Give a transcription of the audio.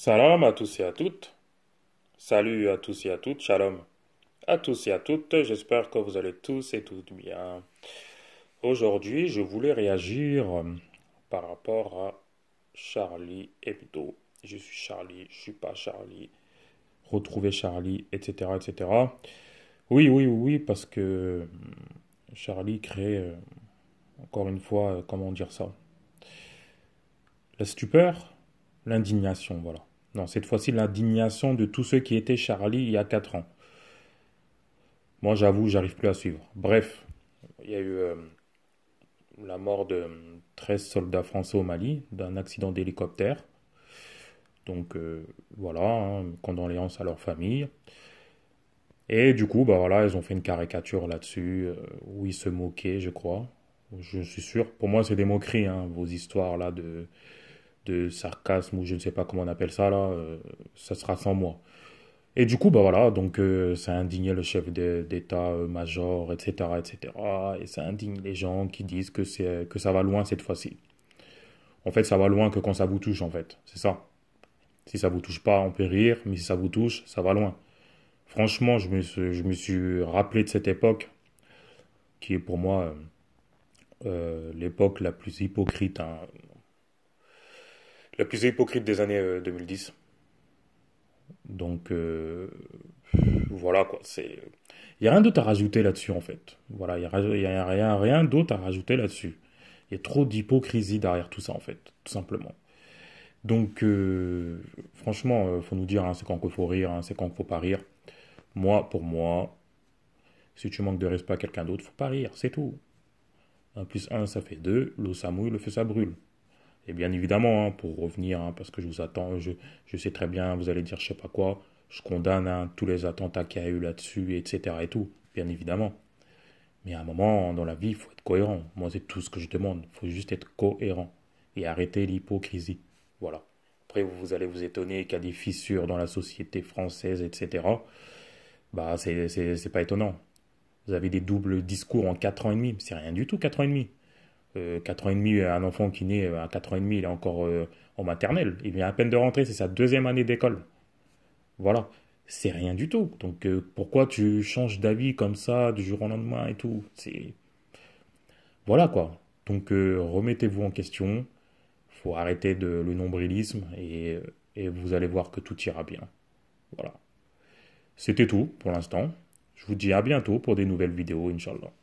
Salam à tous et à toutes. Salut à tous et à toutes. Shalom à tous et à toutes. J'espère que vous allez tous et toutes bien. Aujourd'hui, je voulais réagir euh, par rapport à Charlie Hebdo. Je suis Charlie, je suis pas Charlie. Retrouver Charlie, etc., etc. Oui, oui, oui, parce que euh, Charlie crée, euh, encore une fois, comment dire ça La stupeur, l'indignation, voilà. Non, cette fois-ci, l'indignation de tous ceux qui étaient Charlie il y a 4 ans. Moi, j'avoue, j'arrive plus à suivre. Bref, il y a eu euh, la mort de 13 soldats français au Mali d'un accident d'hélicoptère. Donc euh, voilà, hein, condoléances à leur famille. Et du coup, bah voilà, ils ont fait une caricature là-dessus euh, où ils se moquaient, je crois. Je suis sûr. Pour moi, c'est des moqueries, hein, vos histoires là de de sarcasme ou je ne sais pas comment on appelle ça là, euh, ça sera sans moi. Et du coup, bah voilà, donc euh, ça indigne le chef d'état-major, euh, etc., etc. Et ça indigne les gens qui disent que, que ça va loin cette fois-ci. En fait, ça va loin que quand ça vous touche, en fait. C'est ça. Si ça vous touche pas, on peut rire, mais si ça vous touche, ça va loin. Franchement, je me suis, je me suis rappelé de cette époque, qui est pour moi l'époque la plus hypocrite. Hein. La plus hypocrite des années 2010. Euh, Donc euh, voilà quoi, c'est. Il n'y a rien d'autre à rajouter là-dessus en fait. Voilà, il n'y a, rien, d'autre à rajouter là-dessus. Il y a trop d'hypocrisie derrière tout ça en fait, tout simplement. Donc euh, franchement, il faut nous dire hein, c'est quand qu'il faut rire, hein, c'est quand qu'il faut pas rire. Moi, pour moi, si tu manques de respect à quelqu'un d'autre, faut pas rire, c'est tout. 1 plus 1, ça fait 2, l'eau ça mouille, le feu ça brûle. Et bien évidemment, hein, pour revenir, hein, parce que je vous attends, je, je, sais très bien, vous allez dire je sais pas quoi, je condamne hein, tous les attentats qu'il y a eu là-dessus, etc. et tout, bien évidemment. Mais à un moment, dans la vie, il faut être cohérent. Moi, c'est tout ce que je demande. Il faut juste être cohérent et arrêter l'hypocrisie. Voilà. Après, vous allez vous étonner qu'il y a des fissures dans la société française, etc. Bah, c'est pas étonnant. Vous avez des doubles discours en 4 ans et demi. C'est rien du tout, 4 ans et demi. 4 euh, ans et demi, un enfant qui naît euh, à 4 ans et demi, il est encore euh, en maternelle. Il vient à peine de rentrer, c'est sa deuxième année d'école. Voilà, c'est rien du tout. Donc pourquoi tu changes d'avis comme ça du jour au lendemain et tout voilà quoi. Donc remettez-vous en question. Il Faut arrêter de le nombrilisme et, et vous allez voir que tout ira bien. Voilà. C'était tout pour l'instant. Je vous dis à bientôt pour des nouvelles vidéos, Inch'Allah.